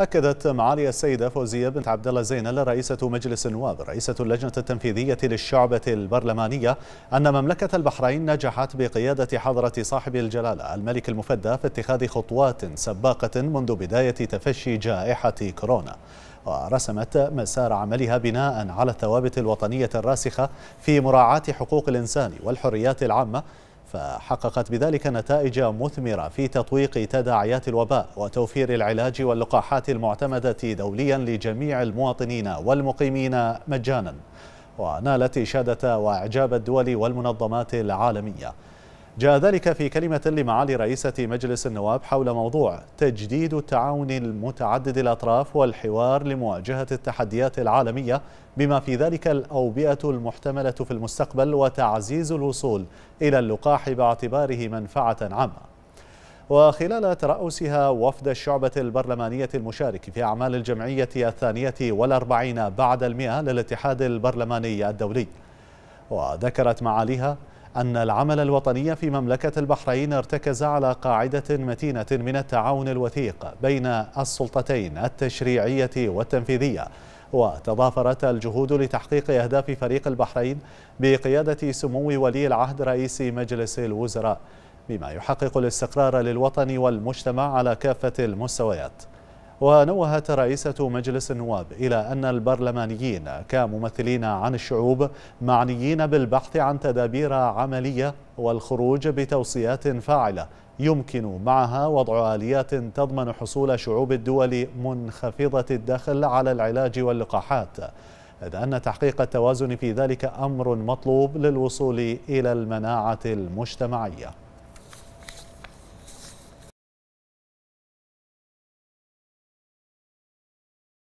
أكدت معالي السيدة فوزية بنت عبد الله زينل رئيسة مجلس النواب رئيسة اللجنة التنفيذية للشعبة البرلمانية أن مملكة البحرين نجحت بقيادة حضرة صاحب الجلالة الملك المفدى في اتخاذ خطوات سباقة منذ بداية تفشي جائحة كورونا ورسمت مسار عملها بناء على الثوابت الوطنية الراسخة في مراعاة حقوق الإنسان والحريات العامة فحققت بذلك نتائج مثمرة في تطويق تداعيات الوباء وتوفير العلاج واللقاحات المعتمدة دوليا لجميع المواطنين والمقيمين مجانا ونالت إشادة وإعجاب الدول والمنظمات العالمية جاء ذلك في كلمة لمعالي رئيسة مجلس النواب حول موضوع تجديد التعاون المتعدد الأطراف والحوار لمواجهة التحديات العالمية بما في ذلك الأوبئة المحتملة في المستقبل وتعزيز الوصول إلى اللقاح باعتباره منفعة عامة وخلال ترأسها وفد الشعبة البرلمانية المشارك في أعمال الجمعية الثانية والأربعين بعد المئة للاتحاد البرلماني الدولي وذكرت معاليها أن العمل الوطني في مملكة البحرين ارتكز على قاعدة متينة من التعاون الوثيق بين السلطتين التشريعية والتنفيذية وتضافرت الجهود لتحقيق أهداف فريق البحرين بقيادة سمو ولي العهد رئيس مجلس الوزراء بما يحقق الاستقرار للوطن والمجتمع على كافة المستويات ونوهت رئيسة مجلس النواب إلى أن البرلمانيين كممثلين عن الشعوب معنيين بالبحث عن تدابير عملية والخروج بتوصيات فاعلة يمكن معها وضع آليات تضمن حصول شعوب الدول منخفضة الدخل على العلاج واللقاحات إذ أن تحقيق التوازن في ذلك أمر مطلوب للوصول إلى المناعة المجتمعية